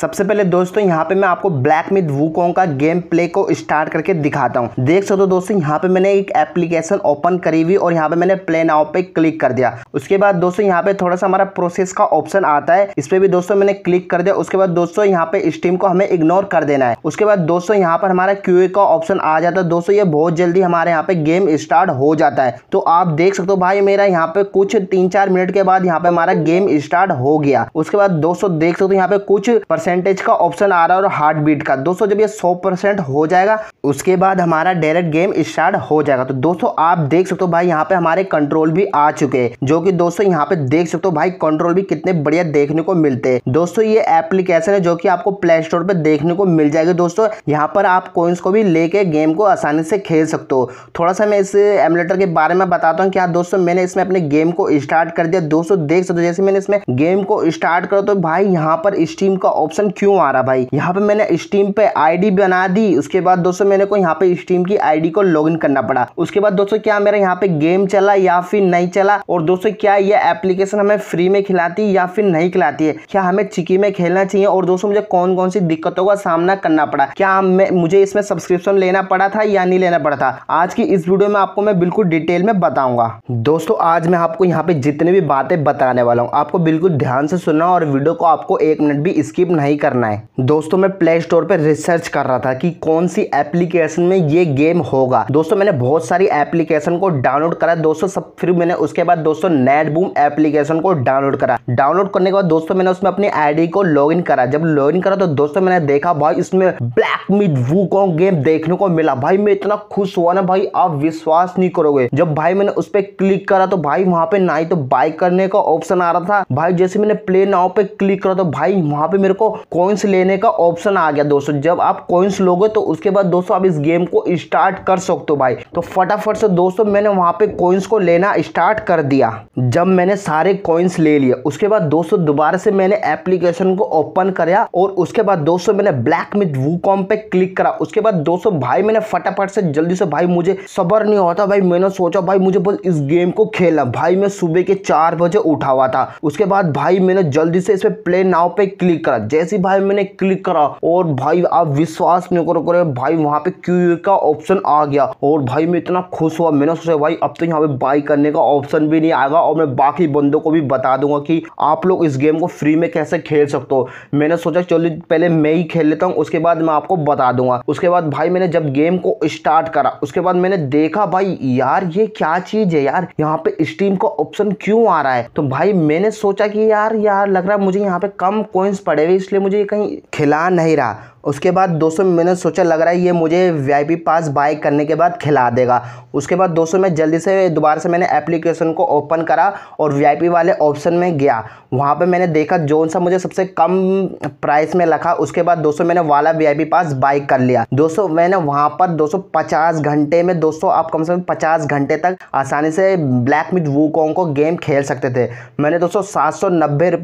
सबसे पहले दोस्तों यहाँ पे मैं आपको ब्लैक मिथ वूकोंग का गेम प्ले को स्टार्ट करके दिखाता हूँ देख सकते हो दोस्तों यहाँ पे मैंने एक एप्लीकेशन ओपन करी हुई और यहाँ पे मैंने प्ले नाउ पे क्लिक कर दिया उसके बाद दोस्तों यहाँ पे थोड़ा सा हमारा प्रोसेस का ऑप्शन आता है इस पर भी दोस्तों मैंने क्लिक कर दिया उसके बाद दोस्तों यहाँ पे स्टीम को हमें इग्नोर कर देना है उसके बाद दोस्तों यहाँ पर हमारा क्यू का ऑप्शन आ जाता है दोस्तों ये बहुत जल्दी हमारे यहाँ पे गेम स्टार्ट हो जाता है तो आप देख सकते हो भाई मेरा यहाँ पे कुछ तीन चार मिनट के बाद यहाँ पे हमारा गेम स्टार्ट हो गया उसके बाद दोस्तों देख सकते हो यहाँ पे कुछ परसेंटेज का ऑप्शन आ रहा है और हार्ट बीट का दोस्तों जब ये 100 परसेंट हो जाएगा उसके बाद हमारा डायरेक्ट गेम स्टार्ट हो जाएगा तो दोस्तों आप देख सकते हो भाई यहाँ पे हमारे कंट्रोल भी आ चुके हैं जो कि दोस्तों यहाँ पे देख सकते हो भाई कंट्रोल भी कितने बढ़िया देखने को मिलते हैं दोस्तों ये एप्लीकेशन है जो कि आपको प्ले स्टोर पर देखने को मिल जाएगी दोस्तों यहाँ पर आप कोइंस को भी लेके गेम को आसानी से खेल सकते हो थोड़ा सा मैं इस एमलेटर के बारे में बताता हूँ क्या हाँ, दोस्तों मैंने इसमें अपने गेम को स्टार्ट कर दिया दोस्तों देख सकते हो जैसे मैंने इसमें गेम को स्टार्ट करो तो भाई यहाँ पर स्टीम का ऑप्शन ऑप्शन क्यों आ रहा भाई यहाँ पे मैंने स्टीम पे आईडी बना दी उसके बाद दोस्तों मैंने को यहाँ पे स्टीम की आईडी को लॉगिन करना पड़ा उसके बाद दोस्तों क्या मेरा यहाँ पे गेम चला या फिर नहीं चला और दोस्तों क्या ये एप्लीकेशन हमें फ्री में खिलाती है या फिर नहीं खिलाती है क्या हमें चिकी में खेलना चाहिए और दोस्तों मुझे कौन कौन सी दिक्कतों का सामना करना पड़ा क्या मुझे इसमें सब्सक्रिप्शन लेना पड़ा था या नहीं लेना पड़ा था आज की इस वीडियो में आपको मैं बिल्कुल डिटेल में बताऊंगा दोस्तों आज मैं आपको यहाँ पे जितनी भी बातें बताने वाला हूँ आपको बिल्कुल ध्यान से सुनना और वीडियो को आपको एक मिनट भी स्किप नहीं नहीं करना है दोस्तों मैं प्ले स्टोर पर रिसर्च कर रहा था कि कौन सी एप्लीकेशन में ये गेम होगा दोस्तों मैंने बहुत सारी एप्लीकेशन को डाउनलोड करा दोस्तों सब फिर मैंने उसके बाद दोस्तों नेट बूम एप्लीकेशन को डाउनलोड करा डाउनलोड करने के बाद दोस्तों मैंने उसमें अपनी आईडी को लॉगिन करा जब लॉगिन करा तो दोस्तों मैंने देखा भाई इसमें ब्लैक मिड वू गेम देखने को मिला भाई मैं इतना खुश हुआ ना भाई आप विश्वास नहीं करोगे जब भाई मैंने उस पर क्लिक करा तो भाई वहां पे ना ही तो बाय करने का ऑप्शन आ रहा था भाई जैसे मैंने प्ले नाव पे क्लिक करा तो भाई वहां पे मेरे को कॉइन्स लेने का ऑप्शन आ गया दोस्तों जब आप कॉइन्स लोगे तो उसके बाद दोस्तों आप इस गेम को स्टार्ट कर सकते हो भाई तो फटाफट से दोस्तों मैंने वहां पे कॉइन्स को लेना स्टार्ट कर दिया जब मैंने सारे कॉइन्स ले लिए उसके बाद दोस्तों दोबारा से मैंने एप्लीकेशन को ओपन कराया और उसके बाद दोस्तों मैंने ब्लैक मिथ वू कॉम पे क्लिक करा उसके बाद दोस्तों भाई मैंने फटाफट से जल्दी से भाई मुझे सबर नहीं होता भाई मैंने सोचा भाई मुझे बस इस गेम को खेलना भाई मैं सुबह के चार बजे उठा हुआ था उसके बाद भाई मैंने जल्दी से इस पर प्ले नाव पे क्लिक करा जैसे जैसे भाई मैंने क्लिक करा और भाई आप विश्वास नहीं करो करे भाई वहां पे क्यू का ऑप्शन आ गया और भाई मैं इतना खुश हुआ मैंने सोचा भाई अब तो यहाँ पे बाई करने का ऑप्शन भी नहीं आएगा और मैं बाकी बंदों को भी बता दूंगा कि आप लोग इस गेम को फ्री में कैसे खेल सकते हो मैंने सोचा चलो पहले मैं ही खेल लेता हूँ उसके बाद मैं आपको बता दूंगा उसके बाद भाई मैंने जब गेम को स्टार्ट करा उसके बाद मैंने देखा भाई यार ये क्या चीज़ है यार यहाँ पे स्टीम का ऑप्शन क्यों आ रहा है तो भाई मैंने सोचा कि यार यार लग रहा है मुझे यहाँ पे कम कॉइन्स पड़े हुए इस इसलिए मुझे ये कहीं खिला नहीं रहा उसके बाद 200 मैंने सोचा लग रहा है ये मुझे वीआईपी पास बाय करने के बाद खिला देगा उसके बाद 200 में जल्दी से दोबारा से मैंने एप्लीकेशन को ओपन करा और वीआईपी वाले ऑप्शन में गया वहाँ पे मैंने देखा जोन सा मुझे सबसे कम प्राइस में रखा उसके बाद 200 मैंने वाला वीआईपी पास बाय कर लिया 200 मैंने वहाँ पर दो घंटे में दोस्तों आप कम से कम पचास घंटे तक आसानी से ब्लैक मिट वूकोंग को गेम खेल सकते थे मैंने दोस्तों सात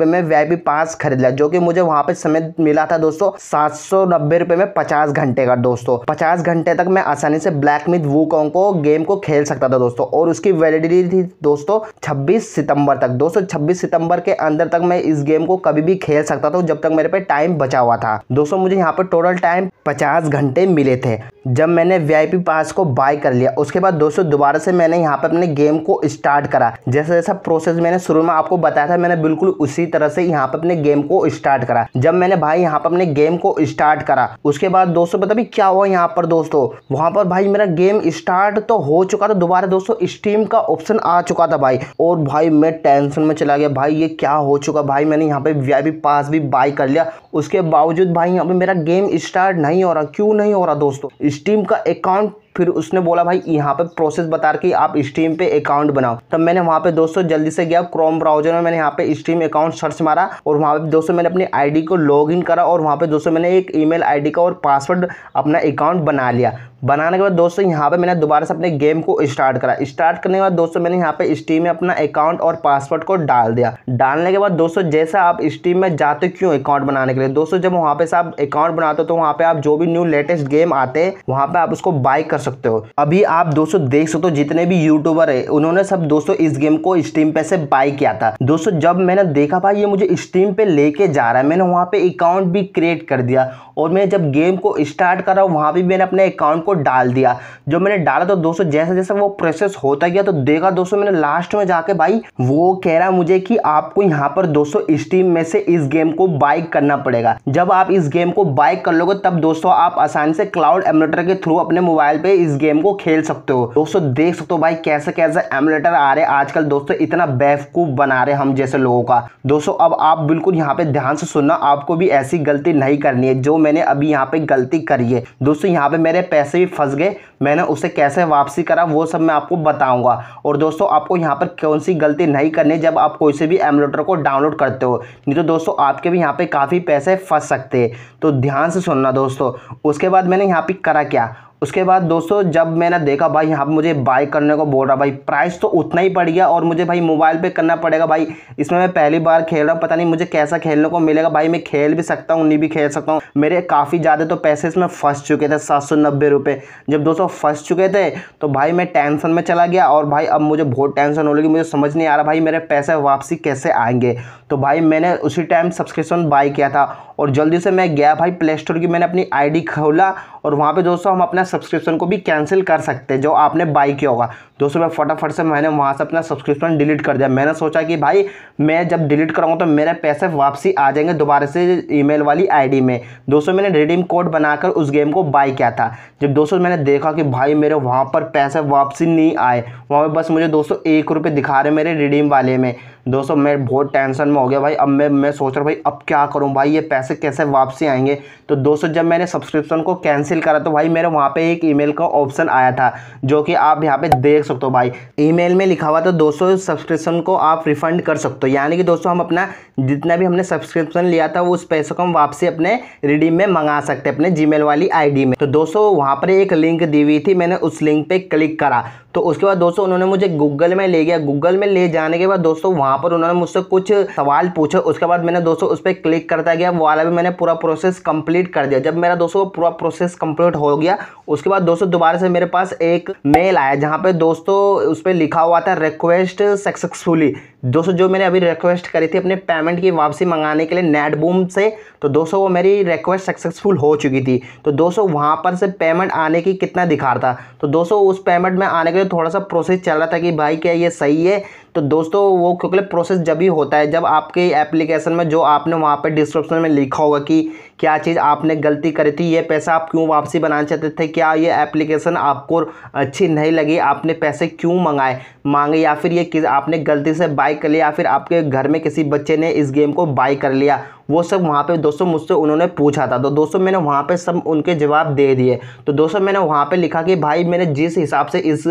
में वी पास खरीद लिया जो कि मुझे वहाँ पर समय मिला था दोस्तों सात सौ नब्बे रुपए में पचास घंटे का दोस्तों पचास घंटे तक मैं आसानी से ब्लैक मिथ वू कॉन्ग को गेम को खेल सकता था दोस्तों और उसकी वैलिडिटी थी दोस्तों छब्बीस सितंबर तक दोस्तों छब्बीस सितंबर के अंदर तक मैं इस गेम को कभी भी खेल सकता था जब तक मेरे पे टाइम बचा हुआ था दोस्तों मुझे यहाँ पर टोटल टाइम पचास घंटे मिले थे जब मैंने वीआईपी पास को बाय कर लिया उसके बाद दोस्तों दोबारा से मैंने यहाँ पर अपने गेम को स्टार्ट करा जैसे जैसा प्रोसेस मैंने शुरू में आपको बताया था मैंने बिल्कुल उसी तरह से यहाँ पर अपने गेम को स्टार्ट करा जब मैंने भाई यहाँ पर अपने गेम को स्टार्ट स्टार्ट करा उसके बाद दोस्तों पता भी क्या हुआ यहाँ पर दोस्तों वहां पर भाई मेरा गेम स्टार्ट तो हो चुका था दोबारा दोस्तों स्टीम का ऑप्शन आ चुका था भाई और भाई मैं टेंशन में चला गया भाई ये क्या हो चुका भाई मैंने यहाँ पे वी पास भी बाय कर लिया उसके बावजूद भाई यहाँ पे मेरा गेम स्टार्ट नहीं हो रहा क्यों नहीं हो रहा दोस्तों स्टीम का अकाउंट फिर उसने बोला भाई यहाँ पे प्रोसेस बता कि आप स्टीम पे अकाउंट बनाओ तब मैंने वहाँ पे दोस्तों जल्दी से गया क्रोम ब्राउजर में मैंने यहाँ पे स्टीम अकाउंट सर्च मारा और वहाँ पे दोस्तों मैंने अपनी आईडी को लॉग इन करा और वहाँ पे दोस्तों मैंने एक ईमेल आईडी का और पासवर्ड अपना अकाउंट बना लिया बनाने के बाद दोस्तों यहाँ पे मैंने दोबारा से अपने गेम को स्टार्ट करा स्टार्ट करने के बाद दोस्तों मैंने यहाँ पे स्टीम में अपना अकाउंट और पासवर्ड को डाल दिया डालने के बाद दोस्तों जैसा आप स्टीम में जाते क्यों अकाउंट बनाने के लिए दोस्तों जब वहाँ पे आप अकाउंट बनाते हो तो वहाँ पे आप जो भी न्यू लेटेस्ट गेम आते हैं वहाँ पे आप उसको बाई कर सकते हो अभी आप दोस्तों देख सकते हो जितने भी यूट्यूबर है उन्होंने सब दोस्तों इस गेम को स्टीम पे से बाय किया था दोस्तों जब मैंने देखा भाई ये मुझे स्टीम पे लेके जा रहा है मैंने वहाँ पे अकाउंट भी क्रिएट कर दिया और मैं जब गेम को स्टार्ट कर रहा हूँ वहाँ भी मैंने अपने अकाउंट को डाल दिया जो मैंने डाला तो दोस्तों जैसे जैसे वो प्रोसेस होता गया तो देखा दोस्तों मैंने लास्ट में जाके भाई वो कह रहा मुझे कि आपको यहाँ पर दोस्तों स्टीम में से इस गेम को बाय करना पड़ेगा जब आप इस गेम को बाय कर लोगे तब दोस्तों आप आसानी से क्लाउड एमोटर के थ्रू अपने मोबाइल पे इस गेम को खेल सकते हो दोस्तों देख सकते हो भाई कैसे कैसे एमुलेटर आ रहे आजकल दोस्तों इतना बेवकूफ़ बना रहे हम जैसे लोगों का दोस्तों अब आप बिल्कुल यहाँ पे ध्यान से सुनना आपको भी ऐसी गलती नहीं करनी है जो मैंने अभी यहाँ पे गलती करी है दोस्तों यहाँ पे मेरे पैसे भी फंस गए मैंने उसे कैसे वापसी करा वो सब मैं आपको बताऊंगा और दोस्तों आपको यहाँ पर कौन सी गलती नहीं करनी जब आप कोई से भी एमुलेटर को डाउनलोड करते हो नहीं तो दोस्तों आपके भी यहाँ पे काफ़ी पैसे फंस सकते हैं तो ध्यान से सुनना दोस्तों उसके बाद मैंने यहाँ पे करा क्या उसके बाद दोस्तों जब मैंने देखा भाई यहाँ मुझे बाय करने को बोल रहा भाई प्राइस तो उतना ही पड़ गया और मुझे भाई मोबाइल पे करना पड़ेगा भाई इसमें मैं पहली बार खेल रहा हूँ पता नहीं मुझे कैसा खेलने को मिलेगा भाई मैं खेल भी सकता हूँ नहीं भी खेल सकता हूँ मेरे काफ़ी ज़्यादा तो पैसे इसमें फंस चुके थे सात सौ नब्बे रुपये जब दोस्तों फंस चुके थे तो भाई मैं टेंशन में चला गया और भाई अब मुझे बहुत टेंशन हो लगी मुझे समझ नहीं आ रहा भाई मेरे पैसे वापसी कैसे आएंगे तो भाई मैंने उसी टाइम सब्सक्रिप्शन बाई किया था और जल्दी से मैं गया भाई प्ले स्टोर की मैंने अपनी डी खोला और वहाँ पर दोस्तों हम अपना सब्सक्रिप्शन को भी कैंसिल कर सकते हैं जो आपने बाई किया होगा दोस्तों मैं फटाफट से मैंने वहाँ से अपना सब्सक्रिप्शन डिलीट कर दिया मैंने सोचा कि भाई मैं जब डिलीट कराऊंगा तो मेरे पैसे वापसी आ जाएंगे दोबारा से ईमेल वाली आईडी में दोस्तों मैंने रिडीम कोड बनाकर उस गेम को बाई किया था जब दोस्तों मैंने देखा कि भाई मेरे वहाँ पर पैसे वापसी नहीं आए वहाँ पर बस मुझे दोस्तों एक रुपये दिखा रहे मेरे रिडीम वाले में दोस्तों मैं बहुत टेंशन में हो गया भाई अब मैं मैं सोच रहा हूँ भाई अब क्या करूँ भाई ये पैसे कैसे वापसी आएंगे तो दोस्तों जब मैंने सब्सक्रिप्शन को कैंसिल करा तो भाई मेरे वहाँ पे एक ईमेल का ऑप्शन आया था जो कि आप यहाँ पे देख सकते हो भाई ईमेल में लिखा हुआ था दोस्तों सब्सक्रिप्शन को आप रिफंड कर सकते हो यानी कि दोस्तों हम अपना जितना भी हमने सब्सक्रिप्शन लिया था उस पैसे को हम वापसी अपने रिडीम में मंगा सकते हैं अपने जी वाली आई में तो दोस्तों वहाँ पर एक लिंक दी हुई थी मैंने उस लिंक पर क्लिक करा तो उसके बाद दोस्तों उन्होंने मुझे गूगल में ले गया गूगल में ले जाने के बाद दोस्तों वहाँ पर उन्होंने मुझसे कुछ सवाल पूछे उसके बाद मैंने दोस्तों उस पर क्लिक करता गया वाला भी मैंने पूरा प्रोसेस कंप्लीट कर दिया जब मेरा दोस्तों पूरा प्रोसेस कंप्लीट हो गया उसके बाद दोस्तों दोबारा से मेरे पास एक मेल आया जहाँ पे दोस्तों उस पर लिखा हुआ था रिक्वेस्ट सक्सेसफुली दोस्तों जो मैंने अभी रिक्वेस्ट करी थी अपने पेमेंट की वापसी मंगाने के लिए नेट बूम से तो दोस्तों वो मेरी रिक्वेस्ट सक्सेसफुल हो चुकी थी तो दोस्तों वहाँ पर से पेमेंट आने की कितना दिखा रहा था तो दोस्तों उस पेमेंट में आने के लिए थोड़ा सा प्रोसेस चल रहा था कि भाई क्या ये सही है तो दोस्तों वो क्योंकि प्रोसेस जब ही होता है जब आपके एप्लीकेशन में जो आपने वहाँ पर डिस्क्रिप्शन में लिखा होगा कि क्या चीज़ आपने गलती करी थी ये पैसा आप क्यों वापसी बनाना चाहते थे क्या ये एप्लीकेशन आपको अच्छी नहीं लगी आपने पैसे क्यों मंगाए मांगे या फिर ये आपने गलती से बाई कर लिया या फिर आपके घर में किसी बच्चे ने इस गेम को बाई कर लिया वो सब वहाँ पे दोस्तों मुझसे उन्होंने पूछा था तो दोस्तों मैंने वहाँ पे सब उनके जवाब दे दिए तो दोस्तों मैंने वहाँ पे लिखा कि भाई मैंने जिस हिसाब से इस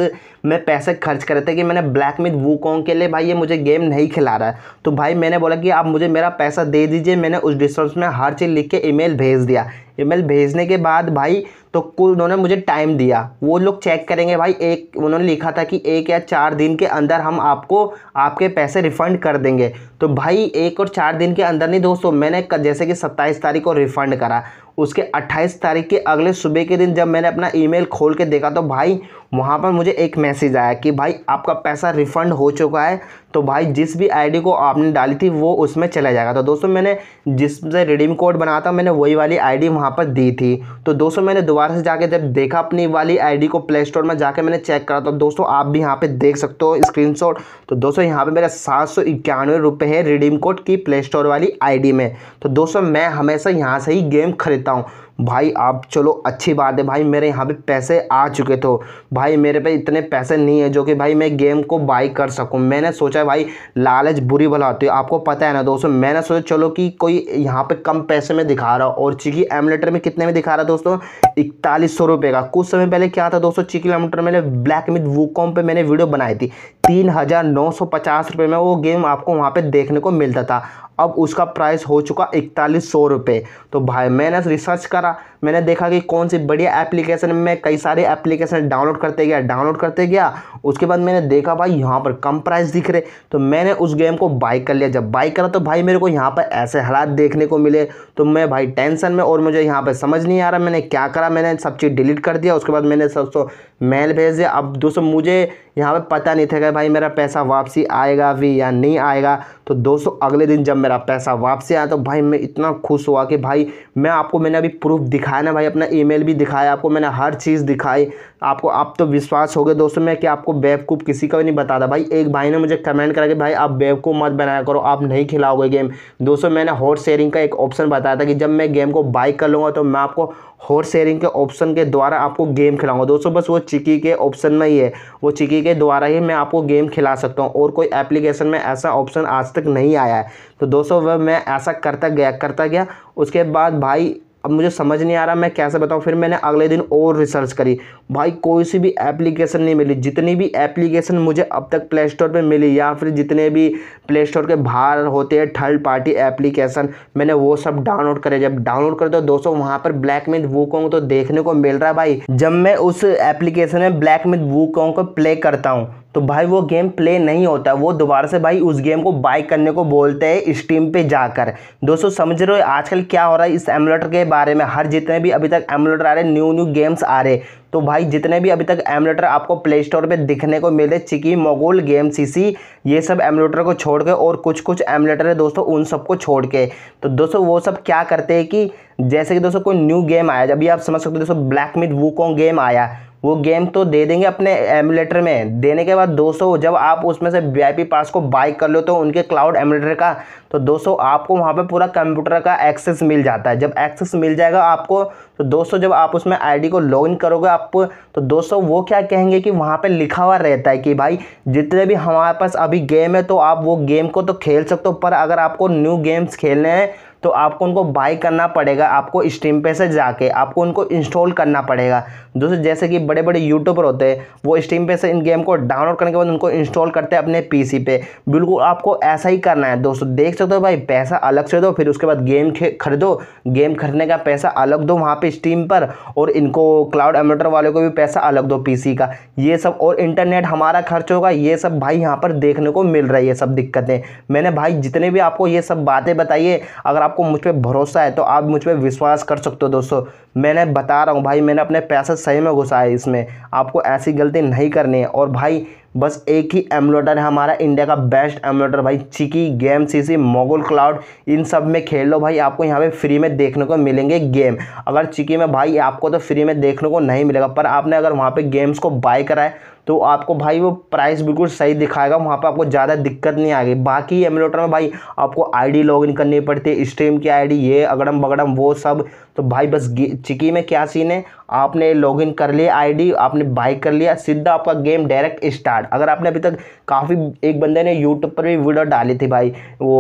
में पैसे खर्च करे थे कि मैंने ब्लैक मिथ वू कॉन्ग के लिए भाई ये मुझे गेम नहीं खिला रहा है तो भाई मैंने बोला कि आप मुझे मेरा पैसा दे दीजिए मैंने उस डिस्टर्ब में हर चीज़ लिख के ई भेज दिया ई भेजने के बाद भाई तो कुल उन्होंने मुझे टाइम दिया वो लोग चेक करेंगे भाई एक उन्होंने लिखा था कि एक या चार दिन के अंदर हम आपको आपके पैसे रिफ़ंड कर देंगे तो भाई एक और चार दिन के अंदर नहीं दोस्तों मैंने जैसे कि सत्ताईस तारीख को रिफ़ंड करा उसके 28 तारीख के अगले सुबह के दिन जब मैंने अपना ईमेल खोल के देखा तो भाई वहाँ पर मुझे एक मैसेज आया कि भाई आपका पैसा रिफ़ंड हो चुका है तो भाई जिस भी आईडी को आपने डाली थी वो उसमें चला जाएगा तो दोस्तों मैंने जिससे रिडीम कोड बनाया था मैंने वही वाली आईडी वहाँ पर दी थी तो दोस्तों मैंने दोबारा से जाके जब देखा अपनी वाली आईडी को प्ले स्टोर में जाके मैंने चेक करा तो दोस्तों आप भी यहाँ पर देख सकते हो स्क्रीन तो दोस्तों यहाँ पर मेरा सात सौ इक्यानवे रुपये है रिडीम कोड की प्ले स्टोर वाली आई में तो दोस्तों मैं हमेशा यहाँ से ही गेम खरीद então भाई आप चलो अच्छी बात है भाई मेरे यहाँ पे पैसे आ चुके थे तो। भाई मेरे पे इतने पैसे नहीं है जो कि भाई मैं गेम को बाई कर सकूँ मैंने सोचा भाई लालच बुरी भला होती है आपको पता है ना दोस्तों मैंने सोचा चलो कि कोई यहाँ पे कम पैसे में दिखा रहा और चिकी एमलेटर में कितने में दिखा रहा दोस्तों इकतालीस सौ का कुछ समय पहले क्या था दोस्तों चिकी एमलेटर मैंने ब्लैक मिथ वूकॉम पर मैंने वीडियो बनाई थी तीन हज़ार नौ सौ पचास रुपये में वो गेम आपको वहाँ पर देखने को मिलता था अब उसका प्राइस हो चुका इकतालीस सौ रुपये तो भाई मैंने रिसर्च कर सारा मैंने देखा कि कौन सी बढ़िया एप्लीकेशन में कई सारे एप्लीकेशन डाउनलोड करते गया डाउनलोड करते गया उसके बाद मैंने देखा भाई यहाँ पर कम प्राइस दिख रहे तो मैंने उस गेम को बाई कर लिया जब बाई करा तो भाई मेरे को यहाँ पर ऐसे हालात देखने को मिले तो मैं भाई टेंशन में और मुझे यहाँ पर समझ नहीं आ रहा मैंने क्या करा मैंने सब चीज़ डिलीट कर दिया उसके बाद मैंने सबको मेल भेज दिया अब दोस्तों मुझे यहाँ पे पता नहीं था कि भाई मेरा पैसा वापसी आएगा भी या नहीं आएगा तो दोस्तों अगले दिन जब मेरा पैसा वापसी आया तो भाई मैं इतना खुश हुआ कि भाई मैं आपको मैंने अभी प्रूफ दिखाया ना भाई अपना ईमेल भी दिखाया आपको मैंने हर चीज़ दिखाई आपको आप तो विश्वास हो गया दोस्तों मैं कि आपको बेवकूफ़ किसी का भी नहीं बताता भाई एक भाई ने मुझे कमेंट करा कि भाई आप बेवकूफ़ मत बनाया करो आप नहीं खिलाओगे गेम दोस्तों मैंने हॉट शेयरिंग का एक ऑप्शन बताया था कि जब मैं गेम को बाइक कर लूँगा तो मैं आपको हॉट शेयरिंग के ऑप्शन के द्वारा आपको गेम खिलाऊंगा दोस्तों बस वो चिकी के ऑप्शन में ही है वो चिकी के द्वारा ही मैं आपको गेम खिला सकता हूँ और कोई एप्लीकेशन में ऐसा ऑप्शन आज तक नहीं आया है तो दोस्तों वह मैं ऐसा करता गया करता गया उसके बाद भाई अब मुझे समझ नहीं आ रहा मैं कैसे बताऊँ फिर मैंने अगले दिन और रिसर्च करी भाई कोई सी भी एप्लीकेशन नहीं मिली जितनी भी एप्लीकेशन मुझे अब तक प्ले स्टोर पर मिली या फिर जितने भी प्ले स्टोर के बाहर होते हैं थर्ड पार्टी एप्लीकेशन मैंने वो सब डाउनलोड करे जब डाउनलोड करे तो दोस्तों वहाँ पर ब्लैक मिथ वो कॉन्ग तो देखने को मिल रहा है भाई जब मैं उस एप्लीकेशन में ब्लैक मिथ वो कॉन्ग को प्ले करता हूँ तो भाई वो गेम प्ले नहीं होता वो दोबारा से भाई उस गेम को बाय करने को बोलते हैं स्टीम पे जाकर दोस्तों समझ रहे हो आजकल क्या हो रहा है इस एमलेटर के बारे में हर जितने भी अभी तक एमलेटर आ रहे न्यू न्यू गेम्स आ रहे तो भाई जितने भी अभी तक एमलेटर आपको प्ले स्टोर पर दिखने को मिले चिकी मोगोल गेम सीसी ये सब एमलेटर को छोड़ के और कुछ कुछ एमलेटर है दोस्तों उन सबको छोड़ के तो दोस्तों वो सब क्या करते हैं कि जैसे कि दोस्तों कोई न्यू गेम आया अभी आप समझ सकते हो दोस्तों ब्लैक मिथ वूकोंग गेम आया वो गेम तो दे देंगे अपने एमुलेटर में देने के बाद दोस्तों जब आप उसमें से वी पास को बाई कर लो तो उनके क्लाउड एमुलेटर का तो दोस्तों आपको वहाँ पे पूरा कंप्यूटर का एक्सेस मिल जाता है जब एक्सेस मिल जाएगा आपको तो दोस्तों जब आप उसमें आईडी को लॉगिन करोगे आप तो दोस्तों वो क्या कहेंगे कि वहाँ पे लिखा हुआ रहता है कि भाई जितने भी हमारे पास अभी गेम है तो आप वो गेम को तो खेल सकते हो पर अगर आपको न्यू गेम्स खेलने हैं तो आपको उनको बाई करना पड़ेगा आपको स्टीम पे से जाके आपको उनको इंस्टॉल करना पड़ेगा दोस्तों जैसे कि बड़े बड़े यूट्यूबर होते हैं वो स्टीम पे से इन गेम को डाउनलोड करने के बाद उनको इंस्टॉल करते हैं अपने पीसी पे बिल्कुल आपको ऐसा ही करना है दोस्तों देख सकते हो भाई पैसा अलग से दो फिर उसके बाद गेम खरीदो गेम खरीदने का पैसा अलग दो वहाँ पर स्टीम पर और इनको क्लाउड एमोटर वाले को भी पैसा अलग दो पी का ये सब और इंटरनेट हमारा खर्च होगा ये सब भाई यहाँ पर देखने को मिल रही है सब दिक्कतें मैंने भाई जितने भी आपको ये सब बातें बताइए अगर आप आपको मुझ पर भरोसा है तो आप मुझ पर विश्वास कर सकते हो दोस्तों मैंने बता रहा हूँ भाई मैंने अपने पैसे सही में घुसाए इसमें आपको ऐसी गलती नहीं करनी है और भाई बस एक ही एमलोटर है हमारा इंडिया का बेस्ट एमलोटर भाई चिकी गेम सीसी मोगल क्लाउड इन सब में खेल लो भाई आपको यहाँ पे फ्री में देखने को मिलेंगे गेम अगर चिकी में भाई आपको तो फ्री में देखने को नहीं मिलेगा पर आपने अगर वहाँ पर गेम्स को बाय कराए तो आपको भाई वो प्राइस बिल्कुल सही दिखाएगा वहाँ पर आपको ज़्यादा दिक्कत नहीं आएगी बाकी एमलोटर में भाई आपको आई लॉगिन करनी पड़ती है स्ट्रीम की आई ये अगड़म बगड़म वो सब तो भाई बस चिकी में क्या सीन है आपने लॉगिन कर लिया आईडी आपने बाई कर लिया सीधा आपका गेम डायरेक्ट स्टार्ट अगर आपने अभी तक काफ़ी एक बंदे ने यूट्यूब पर भी वीडियो डाली थी भाई वो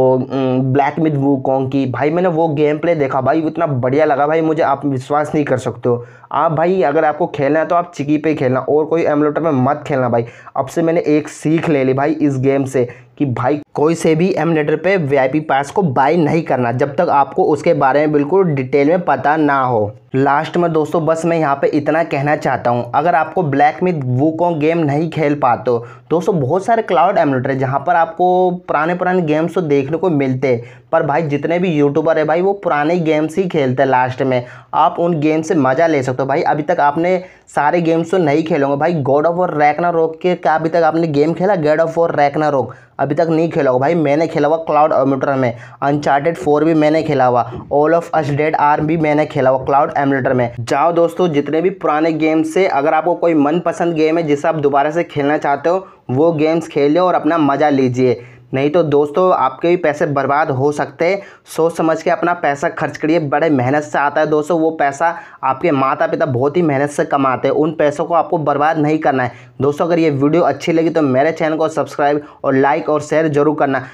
ब्लैक मिथ वू कॉन्ग की भाई मैंने वो गेम प्ले देखा भाई इतना बढ़िया लगा भाई मुझे आप विश्वास नहीं कर सकते हो आप भाई अगर आपको खेलना है तो आप चिकी पर खेलना और कोई एमलोटर में मत खेलना भाई अब से मैंने एक सीख ले ली भाई इस गेम से कि भाई कोई से भी एम लेटर पे वीआईपी पास को बाय नहीं करना जब तक आपको उसके बारे में बिल्कुल डिटेल में पता ना हो लास्ट में दोस्तों बस मैं यहाँ पे इतना कहना चाहता हूँ अगर आपको ब्लैक मिथ वो कौन गेम नहीं खेल पाते दोस्तों बहुत सारे क्लाउड एमुलेटर जहाँ पर आपको पुराने पुराने गेम्स तो देखने को मिलते पर भाई जितने भी यूट्यूबर है भाई वो पुराने गेम्स ही खेलते हैं लास्ट में आप उन गेम से मज़ा ले सकते हो भाई अभी तक आपने सारे गेम्स तो नहीं खेलोगे भाई गॉड ऑफ और रैकना रोक के क्या अभी तक आपने गेम खेला गॉड ऑफ और रैकना रोक अभी तक नहीं खेला हुआ भाई मैंने खेला हुआ क्लाउड एमुलेटर में अनचार्टेड फोर भी मैंने खेला हुआ all of us dead arm भी मैंने खेला हुआ क्लाउड एमुलेटर में जाओ दोस्तों जितने भी पुराने गेम्स से अगर आपको कोई मनपसंद गेम है जिसे आप दोबारा से खेलना चाहते हो वो गेम्स खेलिए और अपना मज़ा लीजिए नहीं तो दोस्तों आपके भी पैसे बर्बाद हो सकते हैं सोच समझ के अपना पैसा खर्च करिए बड़े मेहनत से आता है दोस्तों वो पैसा आपके माता पिता बहुत ही मेहनत से कमाते हैं उन पैसों को आपको बर्बाद नहीं करना है दोस्तों अगर ये वीडियो अच्छी लगी तो मेरे चैनल को सब्सक्राइब और लाइक और शेयर जरूर करना